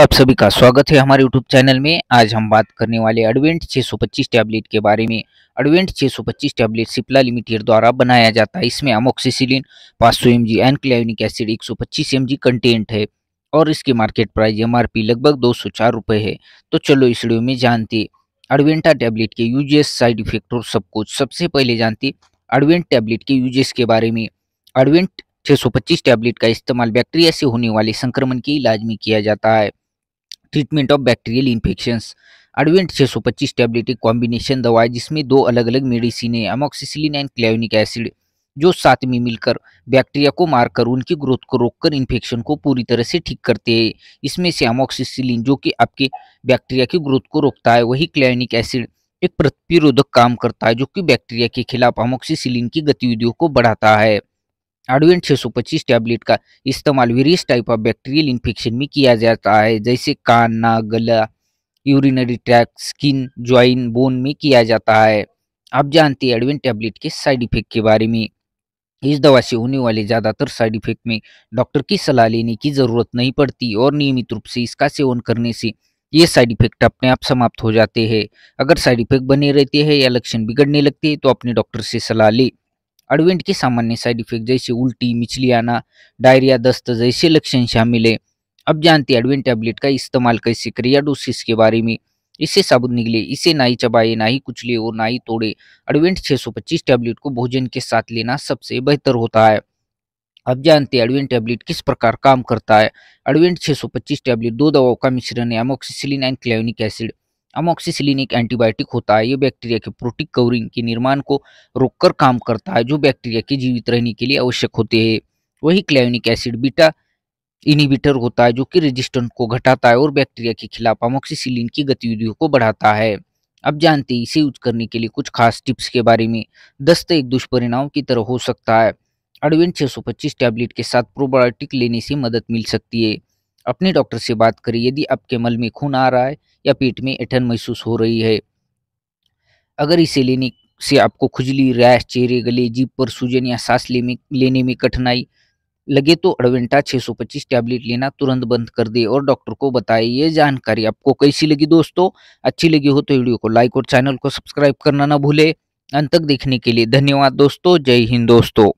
आप सभी का स्वागत है हमारे यूट्यूब चैनल में आज हम बात करने वाले एडवेंट 625 टैबलेट के बारे में एडवेंट 625 टैबलेट सिप्ला लिमिटेड द्वारा बनाया जाता है इसमें अमोक्सिसिलिन 500 सौ M G clavulanic acid 125 M G content है और इसकी मार्केट प्राइस एम लगभग दो सौ है तो चलो इस वीडियो में जानते एडवेंटा टैबलेट के यूजेस साइड इफेक्ट और सब कुछ सबसे पहले जानते एडवेंट टैबलेट के यूजेस के बारे में एडवेंट 625 टैबलेट का इस्तेमाल बैक्टीरिया से होने वाले संक्रमण के इलाज में किया जाता है treatment of bacterial infections Advent 625 tablet एक कॉम्बिनेशन दवा जिसमें दो अलग अलग मेडिसिन है अमोक्सिसिलिन एंड क्लेविनिक एसिड जो साथ में मिलकर बैक्टीरिया को मारकर उनकी ग्रोथ को रोककर इन्फेक्शन को पूरी तरह से ठीक करते हैं इसमें से अमोक्सिसिलिन जो कि आपके बैक्टीरिया की ग्रोथ को रोकता है वही क्लेविनिक एसिड एक प्रतिरोधक काम करता है जो कि बैक्टीरिया के खिलाफ अमोक्सिसिलिन की गतिविधियों को बढ़ाता है एडवेंट पच्चीस टैबलेट का इस्तेमाल various type of bacterial infection में किया जाता है जैसे कान नाक गला urinary tract skin joint bone में किया जाता है आप जानते हैं एडवेंट टैबलेट के साइड इफेक्ट के बारे में इस दवा से होने वाले ज़्यादातर साइड इफेक्ट में डॉक्टर की सलाह लेने की ज़रूरत नहीं पड़ती और नियमित रूप से इसका सेवन करने से ये साइड इफेक्ट अपने आप समाप्त हो जाते हैं अगर साइड इफेक्ट बने रहते हैं या लक्षण बिगड़ने लगते हैं तो अपने डॉक्टर से सलाह लें अडवेंट के सामान्य साइड इफेक्ट जैसे उल्टी मिचली आना डायरिया दस्त जैसे लक्षण शामिल है अब जानते एडवेंट टैबलेट का इस्तेमाल कैसे करिए डोसिस के बारे में इससे साबुत निकले इसे ना ही चबाए ना ही कुचले और ना ही तोड़े एडवेंट 625 टैबलेट को भोजन के साथ लेना सबसे बेहतर होता है अब जानते हैं एडवेंट टैबलेट किस प्रकार काम करता है एडवेंट 625 टैबलेट दो दवाओं का मिश्रण है अमोक्सिसिलिन एंड क्लेवनिक एसिड अमोक्सिसिलिनिक एंटीबायोटिक होता है ये बैक्टीरिया के प्रोटीन कवरिंग के निर्माण को रोककर काम करता है जो बैक्टीरिया के जीवित रहने के लिए आवश्यक होते हैं वही क्लेविनिक एसिड बीटा इनिबिटर होता है जो कि रेजिस्टेंट को घटाता है और बैक्टीरिया के खिलाफ अमोक्सिसिलिन की गतिविधियों को बढ़ाता है अब जानते हैं इसे यूज करने के लिए कुछ खास टिप्स के बारे में दस्त एक दुष्परिणाम की तरह हो सकता है अडवेंट पच्चीस टैबलेट के साथ प्रोबायोटिक लेने से मदद मिल सकती है अपने डॉक्टर से बात करें यदि आपके मल में खून आ रहा है या पेट में ऐठन महसूस हो रही है अगर इसे लेने से आपको खुजली रैश चेहरे गले जीप पर सूजन या सांस ले में, लेने में कठिनाई लगे तो अडवेंटा 625 टैबलेट लेना तुरंत बंद कर दे और डॉक्टर को बताए ये जानकारी आपको कैसी लगी दोस्तों अच्छी लगी हो तो वीडियो को लाइक और चैनल को सब्सक्राइब करना ना भूले अंत तक देखने के लिए धन्यवाद दोस्तों जय हिंद दोस्तों